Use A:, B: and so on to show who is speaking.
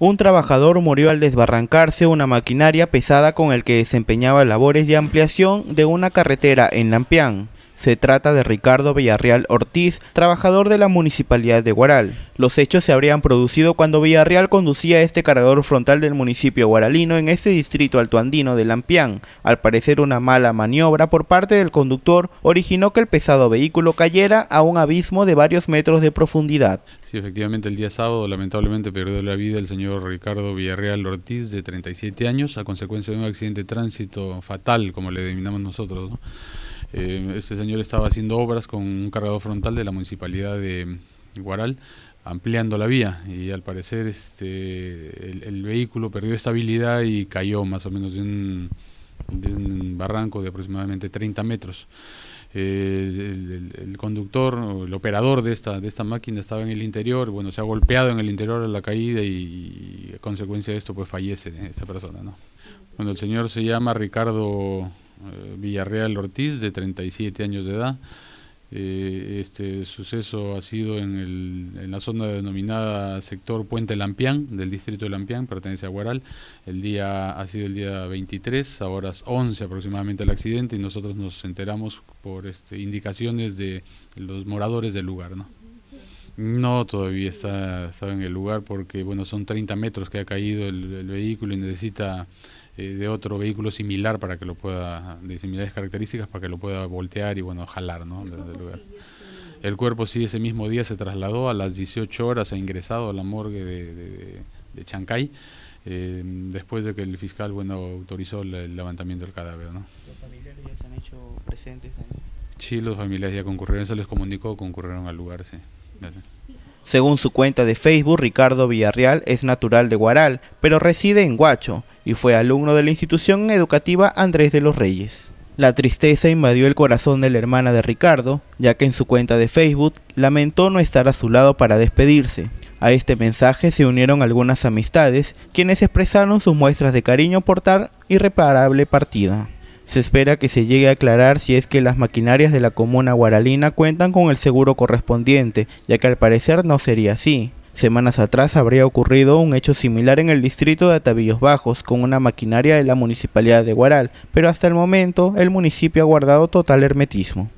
A: Un trabajador murió al desbarrancarse una maquinaria pesada con el que desempeñaba labores de ampliación de una carretera en Lampián. Se trata de Ricardo Villarreal Ortiz, trabajador de la municipalidad de Guaral. Los hechos se habrían producido cuando Villarreal conducía este cargador frontal del municipio guaralino en este distrito altoandino de Lampián. Al parecer una mala maniobra por parte del conductor originó que el pesado vehículo cayera a un abismo de varios metros de profundidad.
B: Sí, efectivamente el día sábado lamentablemente perdió la vida el señor Ricardo Villarreal Ortiz de 37 años a consecuencia de un accidente de tránsito fatal, como le denominamos nosotros. Eh, este señor estaba haciendo obras con un cargador frontal de la municipalidad de Guaral, ampliando la vía y al parecer este, el, vehículo perdió estabilidad y cayó más o menos de un, barranco de aproximadamente 30 metros. Eh, el, conductor, el operador de esta, de esta máquina estaba en el interior, bueno, se ha golpeado en el interior a la caída y, a consecuencia de esto pues fallece esta persona, ¿no? Bueno, el señor se llama Ricardo eh, Villarreal Ortiz, de 37 años de edad. Eh, este suceso ha sido en, la zona denominada sector Puente Lampián, del distrito de Lampián, pertenece a Guaral. El día ha sido el día 23, a horas 11 aproximadamente el accidente, y nosotros nos enteramos por este, indicaciones de los moradores del lugar. ¿no? No, todavía está, en el lugar porque, bueno, son 30 metros que ha caído el vehículo y necesita eh, de otro vehículo similar para que lo pueda, de similares características, para que lo pueda voltear y bueno, jalar, ¿no? el cuerpo sí ese mismo día se trasladó a las 18 horas, ha ingresado a la morgue de, de, Chancay, eh, después de que el fiscal bueno autorizó el, levantamiento del cadáver. ¿no? ¿Los familiares ya se han hecho presentes? Sí, los familiares ya concurrieron, se les comunicó, concurrieron al lugar, sí.
A: Según su cuenta de Facebook, Ricardo Villarreal es natural de Guaral, pero reside en Guacho y fue alumno de la institución educativa Andrés de los Reyes. La tristeza invadió el corazón de la hermana de Ricardo, ya que en su cuenta de Facebook lamentó no estar a su lado para despedirse. A este mensaje se unieron algunas amistades, quienes expresaron sus muestras de cariño por tal irreparable partida. Se espera que se llegue a aclarar si es que las maquinarias de la comuna guaralina cuentan con el seguro correspondiente, ya que al parecer no sería así. Semanas atrás habría ocurrido un hecho similar en el distrito de Atavillos Bajos con una maquinaria de la municipalidad de Guaral, pero hasta el momento el municipio ha guardado total hermetismo.